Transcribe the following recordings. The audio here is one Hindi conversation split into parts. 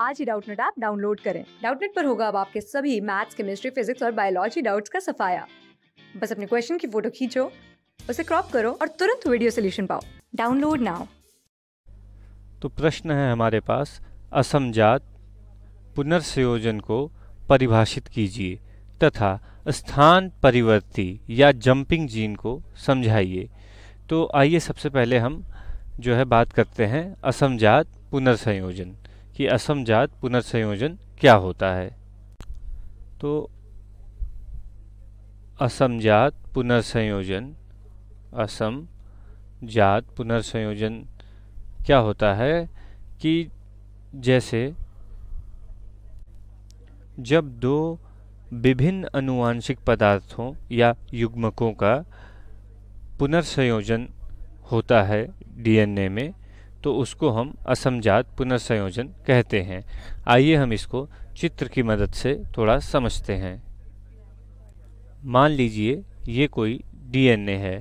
आज ही डाउटनेट ऐप डाउनलोड करें डाउटनेट पर होगा अब आपके सभी मैथ्स केमिस्ट्री फिजिक्स और बायोलॉजी डाउट्स का सफाया बस अपने क्वेश्चन की फोटो खींचो उसे क्रॉप करो और तुरंत वीडियो सोल्यूशन पाओ डाउनलोड नाउ तो प्रश्न है हमारे पास असमजात पुनर्संयोजन को परिभाषित कीजिए तथा स्थान परिवर्ती या जंपिंग जीन को समझाइए तो आइए सबसे पहले हम जो है बात करते हैं असमजात पुनर्संयोजन कि असमजात पुनर्संयोजन क्या होता है तो असमजात पुनर्संयोजन असम जात पुनर्संयोजन क्या होता है कि जैसे जब दो विभिन्न अनुवांशिक पदार्थों या युग्मकों का पुनर्संयोजन होता है डीएनए में तो उसको हम असमजात पुनर्संयोजन कहते हैं आइए हम इसको चित्र की मदद से थोड़ा समझते हैं मान लीजिए ये कोई डीएनए है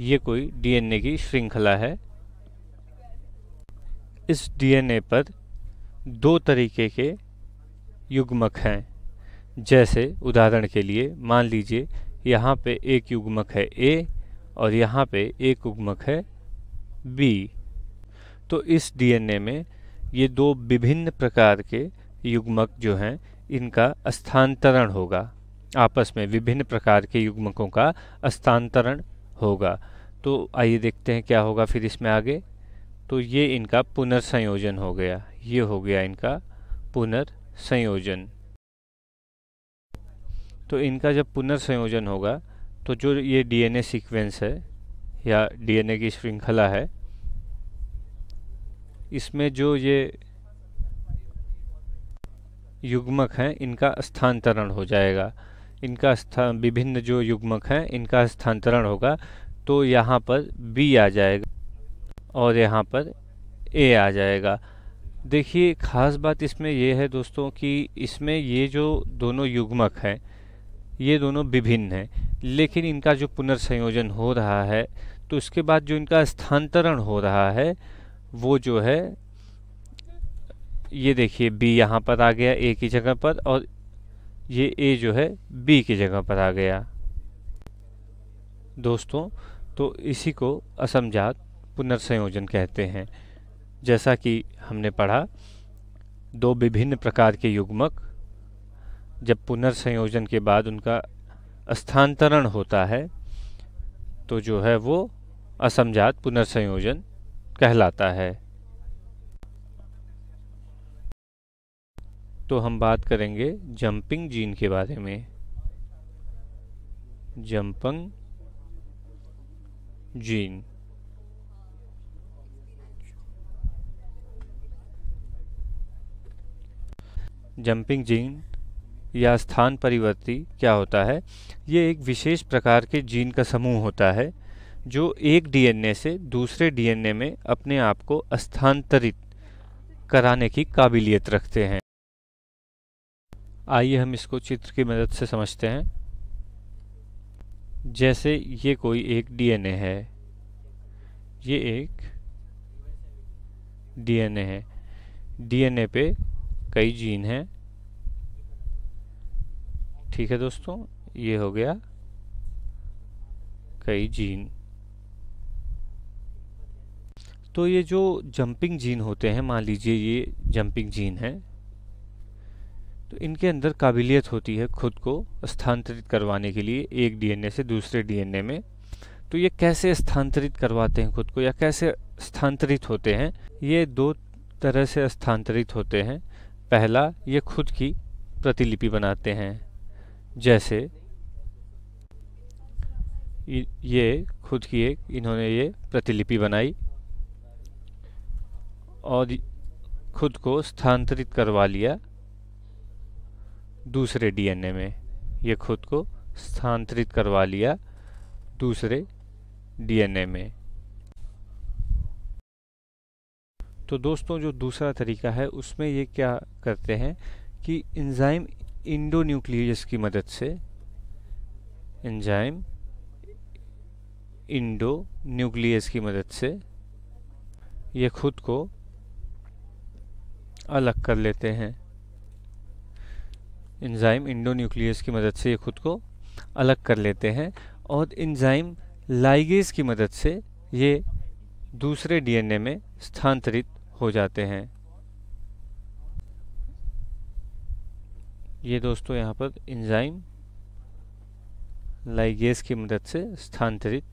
ये कोई डीएनए की श्रृंखला है इस डीएनए पर दो तरीके के युग्मक हैं जैसे उदाहरण के लिए मान लीजिए यहाँ पे एक युग्मक है ए और यहाँ पे एक युग्मक है बी तो इस डीएनए में ये दो विभिन्न प्रकार के युग्मक जो हैं इनका स्थानांतरण होगा आपस में विभिन्न प्रकार के युग्मकों का स्थानांतरण होगा तो आइए देखते हैं क्या होगा फिर इसमें आगे तो ये इनका पुनर्संयोजन हो गया ये हो गया इनका पुनर्संयोजन तो इनका जब पुनर्संयोजन होगा तो जो ये डीएनए सीक्वेंस है या डीएनए की श्रृंखला है इसमें जो ये युग्मक हैं इनका स्थानांतरण हो जाएगा इनका स्थान विभिन्न जो युग्मक हैं इनका स्थानांतरण होगा तो यहाँ पर बी आ जाएगा और यहाँ पर ए आ जाएगा देखिए ख़ास बात इसमें यह है दोस्तों कि इसमें ये जो दोनों युग्मक हैं ये दोनों विभिन्न हैं लेकिन इनका जो पुनर्संयोजन हो रहा है तो उसके बाद जो इनका स्थानांतरण हो रहा है वो जो है ये देखिए बी यहाँ पर आ गया ए की जगह पर और ये ए जो है बी की जगह पर आ गया दोस्तों तो इसी को असमजात पुनर्संयोजन कहते हैं जैसा कि हमने पढ़ा दो विभिन्न प्रकार के युग्मक जब पुनर्संयोजन के बाद उनका स्थानांतरण होता है तो जो है वो असमजात पुनर्संयोजन कहलाता है तो हम बात करेंगे जंपिंग जीन के बारे में जंपिंग जीन जंपिंग जीन या स्थान परिवर्ती क्या होता है ये एक विशेष प्रकार के जीन का समूह होता है जो एक डीएनए से दूसरे डीएनए में अपने आप को स्थानांतरित कराने की काबिलियत रखते हैं आइए हम इसको चित्र की मदद से समझते हैं जैसे ये कोई एक डीएनए है ये एक डीएनए है डीएनए पे कई जीन हैं ठीक है दोस्तों ये हो गया कई जीन तो ये जो जंपिंग जीन होते हैं मान लीजिए ये जंपिंग जीन है तो इनके अंदर काबिलियत होती है खुद को स्थानांतरित करवाने के लिए एक डीएनए से दूसरे डीएनए में तो ये कैसे स्थानांतरित करवाते हैं खुद को या कैसे स्थानांतरित होते हैं ये दो तरह से स्थानांतरित होते हैं पहला ये खुद की प्रतिलिपि बनाते हैं जैसे ये खुद की एक इन्होंने ये प्रतिलिपि बनाई और खुद को स्थानांतरित करवा लिया दूसरे डीएनए में ये खुद को स्थानांतरित करवा लिया दूसरे डीएनए में तो दोस्तों जो दूसरा तरीका है उसमें ये क्या करते हैं कि एंजाइम इंडो की मदद से एंजाइम इंडो न्यूक्लियस की मदद से यह खुद को अलग कर लेते हैं इंजाइम इंडो न्यूक्लियस की मदद से ये खुद को अलग कर लेते हैं और इंजाइम लाइगेज की मदद से ये दूसरे डीएनए में स्थानांतरित हो जाते हैं ये दोस्तों यहाँ पर इंजाइम लाइगेज की मदद से स्थानांतरित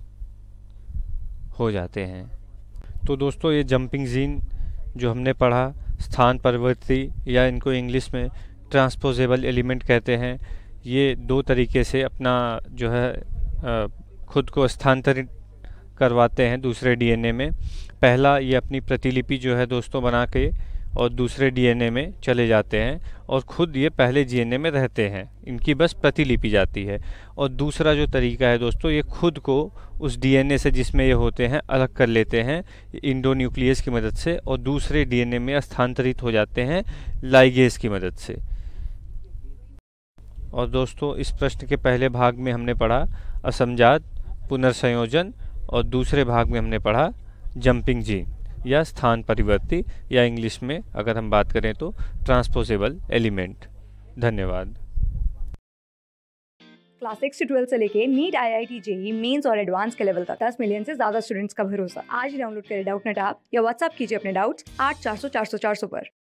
हो जाते हैं तो दोस्तों ये जंपिंग जीन जो हमने पढ़ा स्थान परवर्ती या इनको इंग्लिश में ट्रांसपोजेबल एलिमेंट कहते हैं ये दो तरीके से अपना जो है खुद को स्थानांतरित करवाते हैं दूसरे डीएनए में पहला ये अपनी प्रतिलिपि जो है दोस्तों बना के और दूसरे डीएनए में चले जाते हैं और ख़ुद ये पहले जीएनए में रहते हैं इनकी बस प्रतिलिपि जाती है और दूसरा जो तरीका है दोस्तों ये खुद को उस डीएनए से जिसमें ये होते हैं अलग कर लेते हैं इंडो न्यूक्लियस की मदद से और दूसरे डीएनए में स्थानांतरित हो जाते हैं लाइगेस की मदद से और दोस्तों इस प्रश्न के पहले भाग में हमने पढ़ा असमजात पुनर्संयोजन और दूसरे भाग में हमने पढ़ा जंपिंग जीन या स्थान परिवर्ती या इंग्लिश में अगर हम बात करें तो ट्रांसपोजेबल एलिमेंट धन्यवाद क्लास सिक्स ट्वेल्थ से लेके NEET I I T JEE Mains और एडवांस के लेवल तक दस मिलियन से ज्यादा स्टूडेंट्स का भरोसा आज डाउनलोड करें डाउट नेट आप या व्हाट्सअप कीजिए अपने डाउट्स आठ चार सौ चार सौ चार सौ पर